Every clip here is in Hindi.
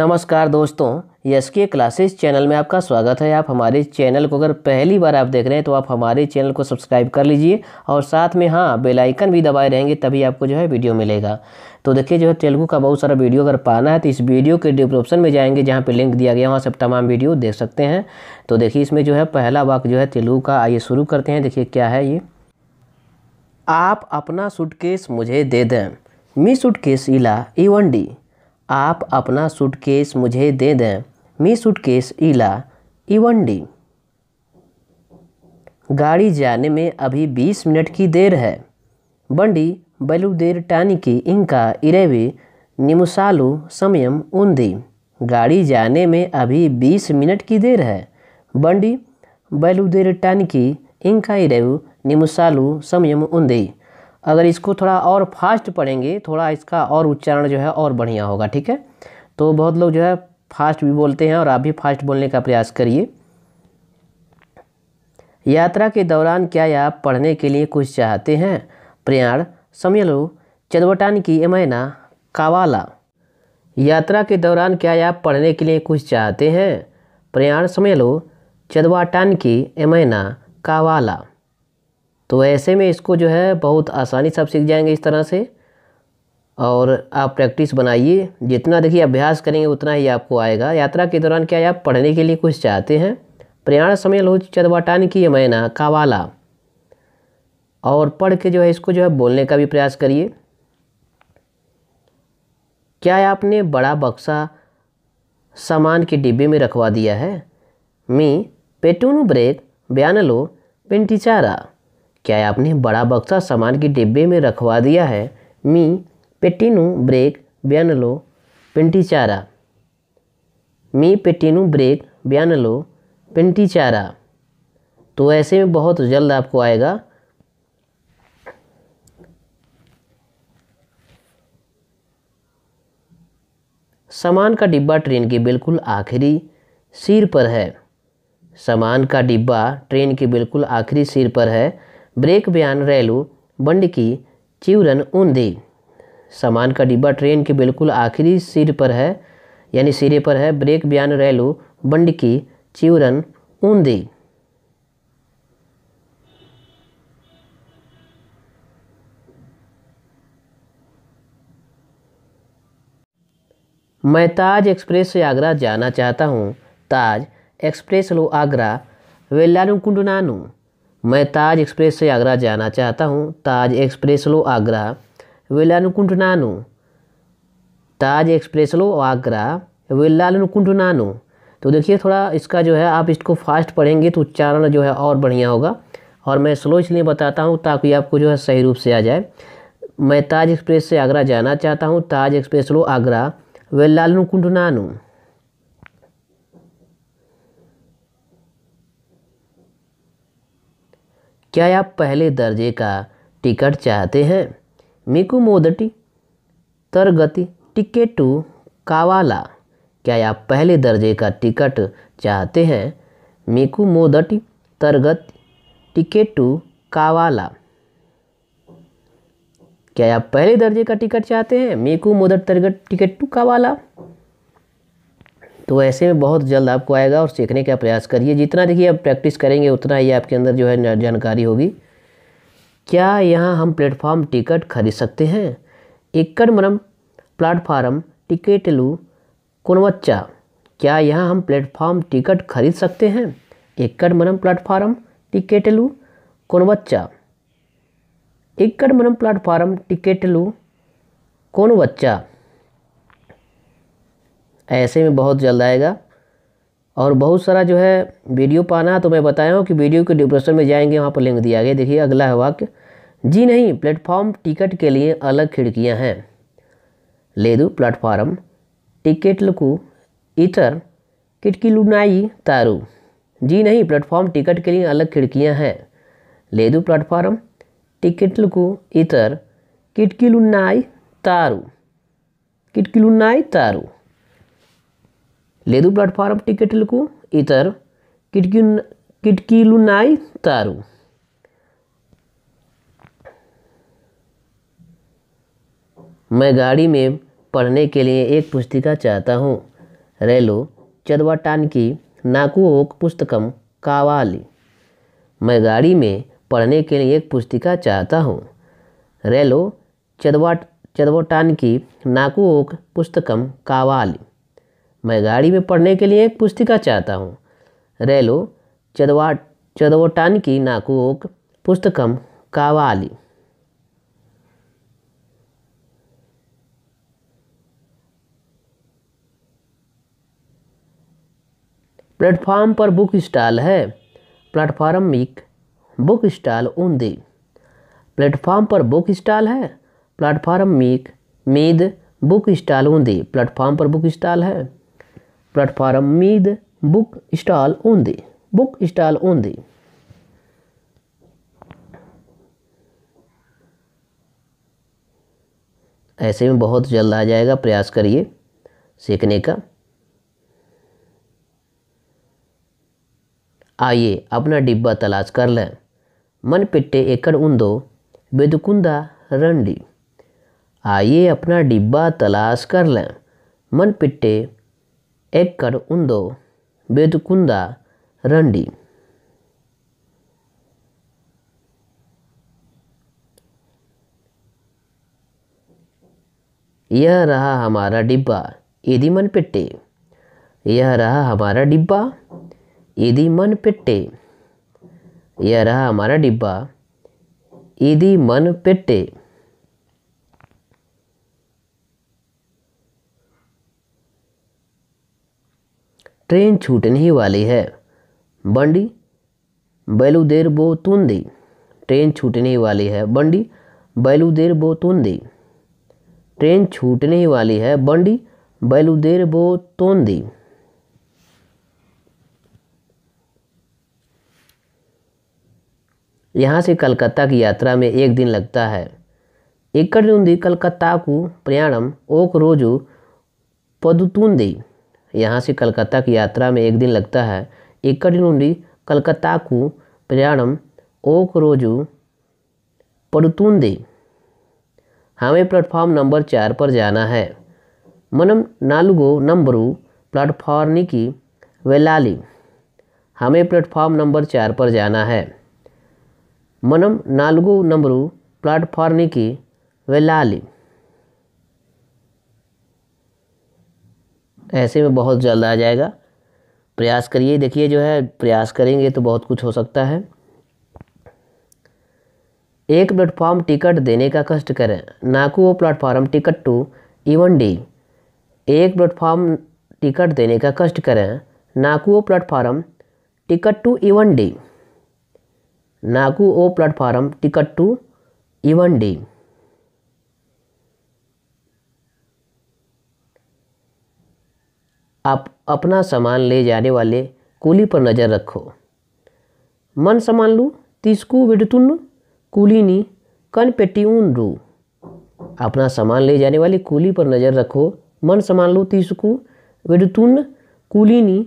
नमस्कार दोस्तों यस के क्लासेस चैनल में आपका स्वागत है आप हमारे चैनल को अगर पहली बार आप देख रहे हैं तो आप हमारे चैनल को सब्सक्राइब कर लीजिए और साथ में हाँ बेल आइकन भी दबाए रहेंगे तभी आपको जो है वीडियो मिलेगा तो देखिए जो है तेलुगू का बहुत सारा वीडियो अगर पाना है तो इस वीडियो के डिस्क्रिप्शन में जाएंगे जहाँ पर लिंक दिया गया वहाँ से तमाम वीडियो देख सकते हैं तो देखिए इसमें जो है पहला वाक जो है तेलुगु का आइए शुरू करते हैं देखिए क्या है ये आप अपना सूटकेस मुझे दे दें मी सूटकेस इला ई वन डी आप अपना सूटकेस मुझे दे दें मी सूटकेस इला इवंडी गाड़ी जाने में अभी बीस मिनट की देर है बंडी बलुदेर टानी की इनका इरेवी निमुसालु समयम उन्दी गाड़ी जाने में अभी बीस मिनट की देर है बंडी देर टानी की इनका इरेवी निमुसालु समयम उन्दी अगर इसको थोड़ा और फास्ट पढ़ेंगे थोड़ा इसका और उच्चारण जो है और बढ़िया होगा ठीक है तो बहुत लोग जो है फास्ट भी बोलते हैं और आप भी फास्ट बोलने का प्रयास करिए यात्रा के दौरान क्या आप पढ़ने के लिए कुछ चाहते हैं प्रयाण लो चदवटान की एमैना कावाला यात्रा के दौरान क्या आप पढ़ने के लिए कुछ चाहते हैं प्रयाण लो चदवाटान की एमैना कावाला तो ऐसे में इसको जो है बहुत आसानी से आप सीख जाएंगे इस तरह से और आप प्रैक्टिस बनाइए जितना देखिए अभ्यास करेंगे उतना ही आपको आएगा यात्रा के दौरान क्या आप पढ़ने के लिए कुछ चाहते हैं प्रयाण समय लोच चदवाटान की मैना कावाला और पढ़ के जो है इसको जो है बोलने का भी प्रयास करिए क्या आपने बड़ा बक्सा सामान के डिब्बे में रखवा दिया है मी पेटून ब्रेक ब्यानलो पेंटिचारा क्या आपने बड़ा बक्सा सामान के डिब्बे में रखवा दिया है मी पेटिनू ब्रेक ब्यानलो पिंटीचारा मी पेटिनू ब्रेक ब्यानलो पिंटीचारा तो ऐसे में बहुत जल्द आपको आएगा सामान का डिब्बा ट्रेन के बिल्कुल आखिरी सिर पर है सामान का डिब्बा ट्रेन के बिल्कुल आखिरी सिर पर है ब्रेक बयान रैलू बंड की चिवरन ऊंदी सामान का डिब्बा ट्रेन के बिल्कुल आखिरी सिर पर है यानी सिरे पर है ब्रेक बयान रैलू बंड की चिवरन ऊंदी मैं ताज एक्सप्रेस से आगरा जाना चाहता हूँ ताज एक्सप्रेस लो आगरा वेल्लानु कुंडनानु मैं ताज एक्सप्रेस से आगरा जाना चाहता हूँ ताज एक्सप्रेस लो आगरा कुंड नानू ताज एक्सप्रेस लो आगरा कुंड नानू तो देखिए थोड़ा इसका जो है आप इसको फास्ट पढ़ेंगे तो उच्चारण जो है और बढ़िया होगा और मैं स्लो इसलिए बताता हूँ ताकि आपको जो है सही रूप से आ जाए मैं ताज एक्सप्रेस से आगरा जाना चाहता हूँ ताज एक्सप्रेस लो आगरा कुंड नानू क्या आप पहले दर्जे का टिकट चाहते हैं मिकू मोदटी तरगति टिकेट टू कावाला क्या आप पहले दर्जे का टिकट चाहते हैं मिकू मोदटी तरगति टू कावाला क्या आप पहले दर्जे का टिकट चाहते हैं मेकू मोदर तरगत टिकट टू कावाला तो ऐसे में बहुत जल्द आपको आएगा और सीखने का प्रयास करिए जितना देखिए आप प्रैक्टिस करेंगे उतना ही आपके अंदर जो है जानकारी होगी क्या यहाँ हम प्लेटफॉर्म टिकट खरीद सकते हैं एकड़ मरम प्लेटफार्म टिकेट लू कुनवच्चा क्या यहाँ हम प्लेटफॉर्म टिकट खरीद सकते हैं एकड़ प्लेटफार्म टिकेट लू कोनवच्चा एकड़ प्लेटफार्म टिकेट लू कोनवच्चा ऐसे में बहुत जल्द आएगा और बहुत सारा जो है वीडियो पाना तो मैं बताया हूँ कि वीडियो के डिप्रेशन में जाएंगे वहाँ पर लिंक दिया गया देखिए अगला है वाक्य जी नहीं प्लेटफॉर्म टिकट के लिए अलग खिड़कियाँ हैं ले दू प्लेटफॉर्म टिकट लुकु इतर किटकी लुनाई तारू जी नहीं प्लेटफॉर्म टिकट के लिए अलग खिड़कियाँ हैं ले दू प्लेटफॉर्म टिकट लुकु इतर किटकी लुनाई तारू किटकी लुनाई तारू లేదు ప్లాట్ఫారం को इतर కిటికీ కిటికీలున్నాయి तारू मैं गाड़ी में पढ़ने के लिए एक पुस्तिका चाहता हूँ रेलो की नाकू ओक पुस्तकम कावाली मैं गाड़ी में पढ़ने के लिए एक पुस्तिका चाहता हूँ रेलो चदवाट की नाकू ओक पुस्तकम कावाली मैं गाड़ी में पढ़ने के लिए एक पुस्तिका चाहता हूँ रेलो चदवा చదవటానికి की नाकूक पुस्तकम कावाली प्लेटफॉर्म पर बुक स्टॉल है प्लेटफॉर्म मिक बुक स्टॉल उन्दी प्लेटफॉर्म पर बुक स्टॉल है प्लेटफॉर्म मिक मीद बुक स्टॉल उन्दी प्लेटफॉर्म पर बुक स्टॉल है प्लेटफार्म मीद बुक स्टॉल होंगी बुक स्टॉल होंगी ऐसे में बहुत जल्द आ जाएगा प्रयास करिए सीखने का आइए अपना डिब्बा तलाश कर लें मन पिट्टे एकड़ दो बेदकुंदा रंडी आइए अपना डिब्बा तलाश कर लें मन पिट्टे ఎక్కడ ఉందో వెతుకుందా రండి यह रहा हमारा डिब्बा ఇది మన పెట్టే यह रहा हमारा डिब्बा ఇది మన పెట్టే यह रहा हमारा डिब्बा ఇది మన పెట్టే ट्रेन छूटने ही वाली है बंडी बैलू देर बो दी ट्रेन छूटने ही वाली है बंडी बैलू देर बो दी ट्रेन छूटने ही वाली है बंडी बैलू देर बो तोंदी यहाँ से कलकत्ता की यात्रा में एक दिन लगता है इक्कड़ कलकत्ता को प्रयाणम ओक रोजु पदुतूंदी यहाँ से कलकत्ता की यात्रा में एक दिन लगता है इकड़ी नुंडी कलकत्ता को प्रयाणम ओक रोजु पड़तून हमें प्लेटफॉर्म नंबर चार पर जाना है मनम नालुगो नंबरू प्लेटफॉर्म की वेलाली हमें प्लेटफॉर्म नंबर चार पर जाना है मनम नालुगो नंबरू प्लेटफॉर्म की वेलाली ऐसे में बहुत जल्द आ जाएगा प्रयास करिए देखिए जो है प्रयास करेंगे तो बहुत कुछ हो सकता है एक प्लेटफॉर्म टिकट देने का कष्ट करें नाकू प्लेटफॉर्म टिकट टू इवन डी एक प्लेटफॉर्म टिकट देने का कष्ट करें नाकू प्लेटफॉर्म टिकट टू इवन डी नाकू ओ प्लेटफॉर्म टिकट टू इवन डी आप अपना सामान ले जाने वाले कूली पर नज़र रखो मन समानलू तीसकू विडतुन्नु ऊन रू अपना सामान ले जाने वाले कूली पर नज़र रखो मन समानलू तीसकू विडतुन्न कन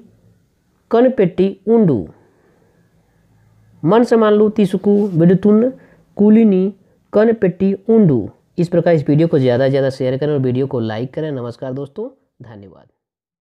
कनपेट्टी उंडू मन समानलू तीसकू विडतुन्न कन कनपेट्टी ऊंडू इस प्रकार इस वीडियो को ज़्यादा से ज़्यादा शेयर करें और वीडियो को लाइक करें नमस्कार दोस्तों धन्यवाद